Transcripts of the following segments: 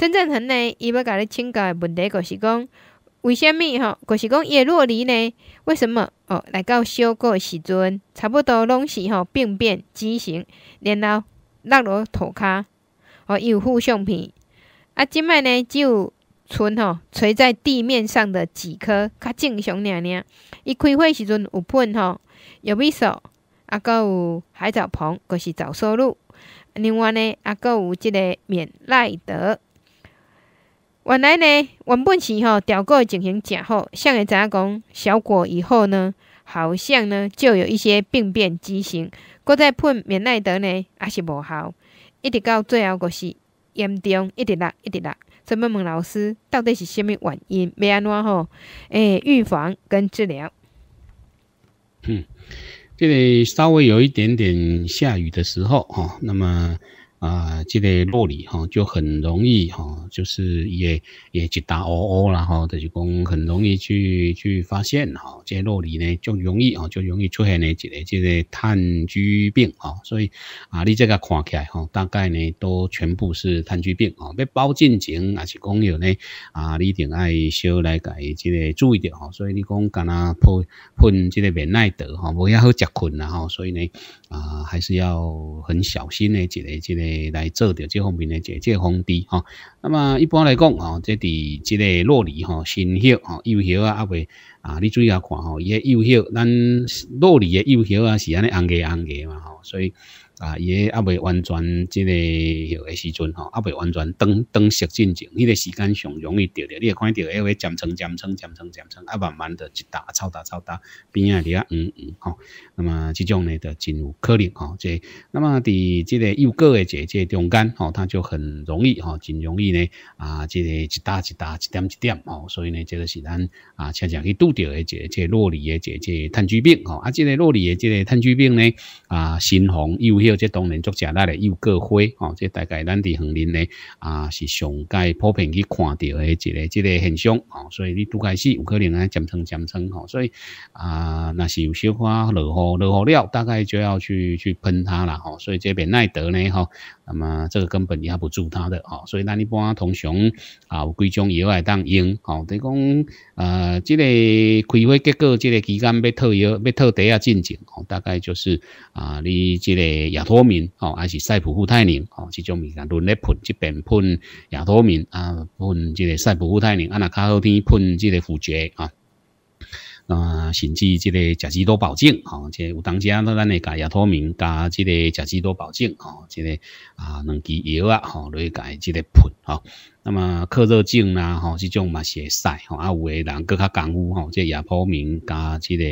真正很呢，伊要甲你请教的问题，就是讲，为虾物吼？就是讲伊诶落离呢？为什么哦？来到收割时阵，差不多拢是吼病变畸形，然后落落涂哦，吼又附相片。啊，即摆呢只有剩吼垂在地面上的几棵较正常尔尔。伊开会时阵有喷吼，有米素，啊个有海藻棚，个是藻收入。另外呢，啊个有即个免赖德。原来呢，原本是吼调过进行食后，像会知影讲？效果以后呢，好像呢就有一些病变畸形，再喷免奈德呢也是无效，一直到最后就是严重，一直拉一直拉。准备问老师，到底是虾物原因？要安怎吼？诶预防跟治疗。嗯，这里稍微有一点点下雨的时候哈，那么。啊，这个肉里哈就很容易哈，就是也也就打哦哦，然后就是讲很容易去去发现哈，这肉里呢就容易哈就容易出现呢这个这个炭疽病啊，所以啊你这个看起来哈，大概呢都全部是炭疽病啊，要包进前还是讲有呢啊，你一定爱少来改这个注意点哈，所以你讲干呐喷喷这个免耐得哈，我要好食困然后，所以呢啊还是要很小心呢，这个这个。诶来做着这方面呢，这这防治哈。那么一般来讲哈，这伫即个落梨哈，新叶哈，幼叶啊，阿伯啊，你意要看吼，伊也幼叶，咱落梨的幼叶啊，是安尼红叶红叶嘛吼，所以。啊，伊个也未完全即个迄个时阵吼，啊、未完全登登实进正，迄个时间上容易着着，你会看到迄个渐层渐层渐层渐层，啊慢慢的一打超打超打边啊里啊，嗯嗯，吼，那么即种呢就真有可能吼，即，那么伫即个幼个诶节节中间吼，它就很容易吼，真容易呢啊，即个一打一打一点一点吼，所以呢这个是咱啊恰恰去拄着诶节即落里诶节即炭疽病吼，啊即个落里诶即个炭疽病呢啊新红又即当然，作家内里有个灰哦，即大概咱伫横林咧啊，是上界普遍去看到诶一个、一个现象哦，所以你拄开始有可能咧渐层渐称哦，所以啊，那是有小花落雨、落雨了，大概就要去去喷它啦吼，所以这边奈得呢吼。那么这个根本压不住他的啊，所以咱一般通常啊，有几种药来当用，好，等于讲呃，这个开花结果这个期间要特药，要特底啊，进行，哦，大概就是啊，你这个亚托明，哦，还是赛普富泰宁，哦，这种物件轮来喷，这边喷亚托明啊，喷这个赛普富泰宁，啊，那较好天喷这个辅殖啊。啊，甚至这个甲基多保健，吼，这有当家那咱会加亚托明加这个甲基多保健，吼，这个啊，两剂药啊，吼，来改这个喷，哈。那么克热症啦，吼，这种嘛是会使吼，啊，有的人更加功夫，吼，这亚托明加这个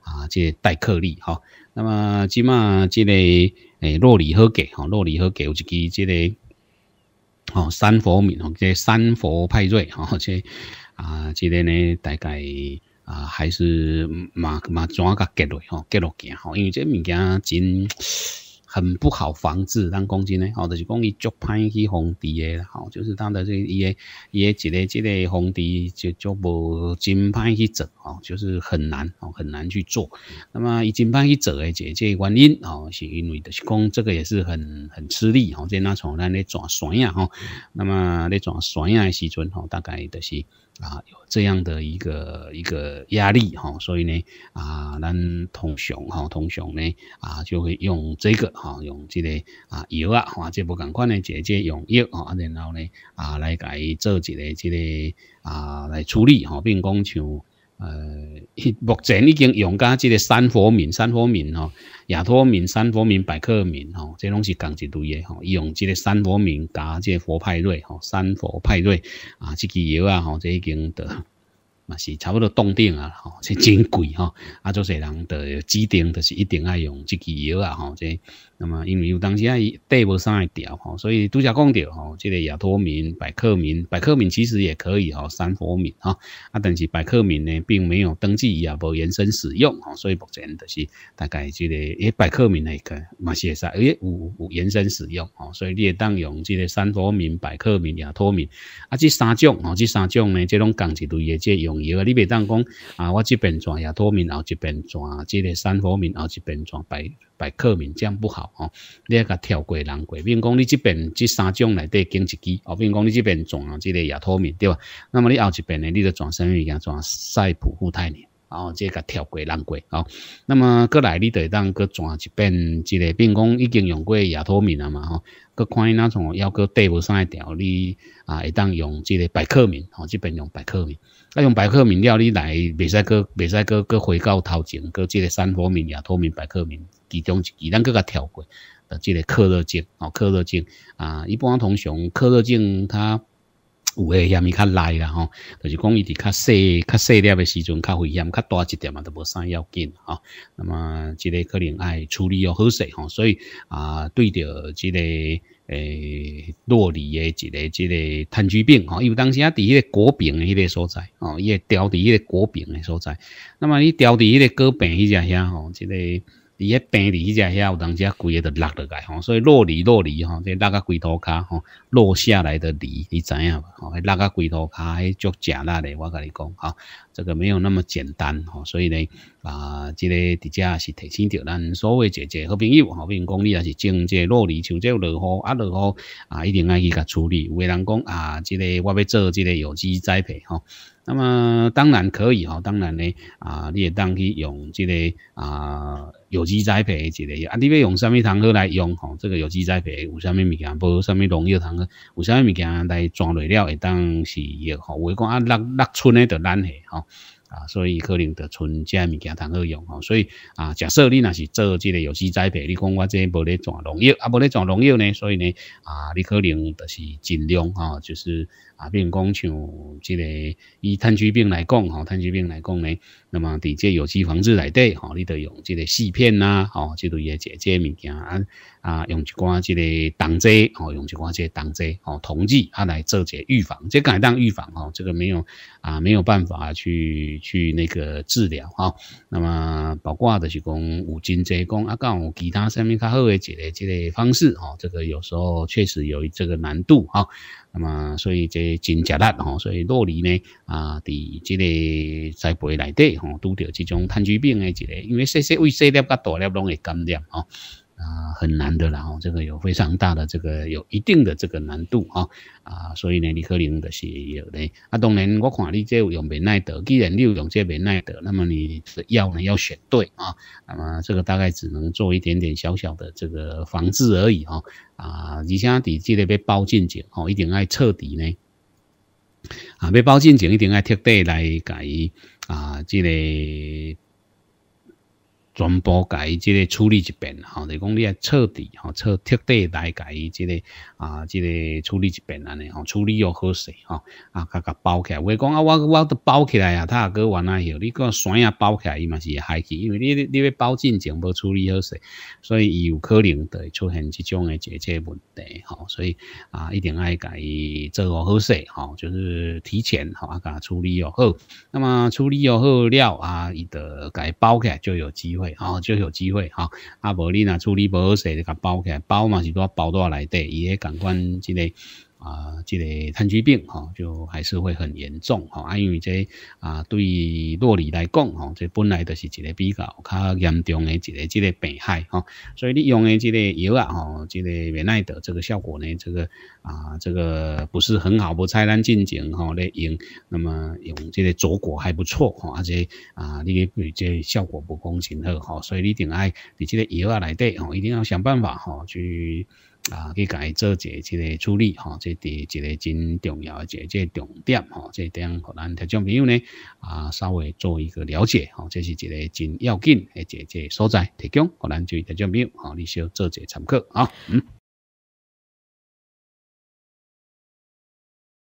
啊，这即带颗粒，哈。那么即嘛，这个诶，洛里合给，哈，洛里合给，有一支这个，吼，三佛明，这三佛派瑞吼，这啊，这个呢，大概。啊，还是嘛嘛怎啊个隔落吼？隔落行吼，因为这物件真很不好防治，咱讲真咧，吼就是讲伊足歹去防治的吼，就是当的这伊的伊的一个一个防治就就无真歹去做。哦，就是很难哦，很难去做。那么一斤半一折诶，姐姐原因哦，是因为的工这个也是很很吃力哦。这那从那来抓酸呀哈，那么来抓酸的时菌哦，大概的是啊有这样的一个一个压力哈，所以呢啊，咱通常哈，通常呢啊就会用这个哈，用这个啊药啊，或者不共款的姐姐用药啊，然后呢啊来改做一个这个啊来处理哈，并讲像。呃，目前已经用到知嘅三佛面、三佛面哦，廿多面、三佛面、百克面哦，即系拢是港纸度的嗬，用啲个三佛面加个佛派瑞，嗬，三佛派瑞啊，即支油啊，吼，即已经都，嘛是差不多冻定啦，嗬，是真贵，嗬，啊，做细人嘅指定，都是一定爱用即支油啊，嗬，即。那么因为有当时啊，伊缀无啥会调吼，所以独家讲着吼，即个亚托明、百克明、百克明其实也可以，吼，三佛明，吼，啊，但是百克明呢，并没有登记也无延伸使用，吼，所以目前就是大概即个，诶，百克明那个嘛是会使，诶，有有延伸使用，吼，所以你也当用即个三佛明、百克明、亚托明，啊，这三种，吼，这三种呢，即种共一类的即用药，你别当讲啊，我这边转亚托明，然后这边转即个三佛明，然后这边转百百克明，这样不好。哦，你要甲跳过、难过，比如讲你这边这三种内底经济机，哦，如讲你这边转啊个类也透对吧？那么你后一边呢，你就转身物件？转塞普富泰呢。哦，这个跳过、染过，哦，那么过来你得当去转一遍，即个，并讲已经用过亚脱敏了嘛，哦，佮看伊那种要佮戴无上一条，你啊会当用即个白克敏，哦，即边用白克敏，啊，用白克敏料你来袂使佮袂使佮佮回教头前，佮即个三脱敏、亚脱敏、白克敏其中一，支，咱佮佮跳过，呃，即个克热症哦，克热症啊，一般同像克热症它。有诶，嫌伊较赖啦吼，就是讲伊伫较细、较细粒诶时阵较危险，较大一点嘛都无啥要紧吼。那么，即个可能爱处理要好势吼，所以啊，对着即个诶落里诶即个即个炭疽病吼，因为当时啊伫迄个果饼诶迄个所在哦，会调伫迄个果饼诶所在。那么你调伫迄个果饼迄只遐吼，即个。伊迄病梨只遐有当只规个都落落来吼，所以落离落离吼，这落个规涂骹吼落下来的离，你知影吧？吼，落个规头壳迄足假啦的，我甲你讲，吼，这个没有那么简单吼，所以呢，啊，即个伫遮是提醒着，咱所谓姐姐好朋友吼，比如讲你若是种这落离，像这落雨啊落雨啊，一定爱去甲处理。有个人讲啊，即个我要做即个有机栽培吼，那么当然可以吼，当然呢，啊，你也当去用这个啊。有机栽培一个，啊，你要用什么糖喝来用吼？这个有机栽培有啥物物件？无啥物农药糖喝，有啥物物件来装肥料会当是药吼？有诶讲啊，落落春诶着咱诶吼，啊，所以可能着春遮物件通好用吼。所以啊，假设你若是做即个有机栽培，你讲我即无咧装农药，啊，无咧装农药呢，所以呢，啊，你可能着是尽量吼，就是啊，比如讲像即个以炭疽病来讲吼，炭疽病来讲呢。那么，地即有机防治来对，吼，你得用即个细片呐，吼，即都也解这物件，啊，用一寡即个挡剂，吼，用一寡即挡剂，吼，同剂，它来做这预防，这改当预防哦，这个没有啊，没有办法去去那个治疗啊。那么，包括的是讲五金遮工啊，讲其他上面较好的即个即个方式，吼，这个有时候确实有这个难度啊。咁啊，所以即真食力吼，所以落年呢啊，伫即个栽培内底吼，拄着這种炭疽病嘅一个，因为细细微细粒甲大粒拢会感染吼。啊，很难的，然后这个有非常大的这个有一定的这个难度啊啊，所以呢，你可能的是有的。那当然，我看你这有美奈德，既然你有这美奈德，那么你的药呢要选对啊，那么这个大概只能做一点点小小的这个防治而已哈啊，你且在这得被包进去哦，一定要彻底呢啊，被包进去一定要彻底来改啊，这个。全部改即个处理一遍吼，就讲你啊彻底吼彻彻底来改即个啊即个处理一遍安尼吼处理又好势吼啊，甲甲包起来，话讲啊我我都包起来啊，他阿哥玩哪样？你讲酸啊包起来伊嘛是害去，因为你你要包进前无处理好势，所以伊有可能会出现即种诶解决问题吼，所以啊一定爱改做好好势吼，就是提前吼啊甲处理好，那么处理好料啊，伊得改包起来就有机会。啊，就有机会哈，啊，无你若处理不好势，就甲包起来，包嘛是住包住来得，伊个感官之类。啊，这个炭疽病哈，就还是会很严重哈。啊，因为这啊，对弱女来讲哈，这本来就是一个比较较严重的一个这个病害哈。所以你用的这个药啊，吼，这个美奈德这个效果呢，这个啊，这个不是很好，无采咱进常吼来用。那么用这个佐果还不错哈，而且啊，这个效果不公真好哈。所以你定爱你这个药啊来对，哈，一定要想办法哈去。啊，去解做一一个处理，吼，这是一个真重要一个重点，吼，这点，互咱特种朋友呢，啊，稍微做一个了解，吼，这是一个真要紧的一个所在，提供咱南就特种朋友，吼，你要做一个参考啊，嗯。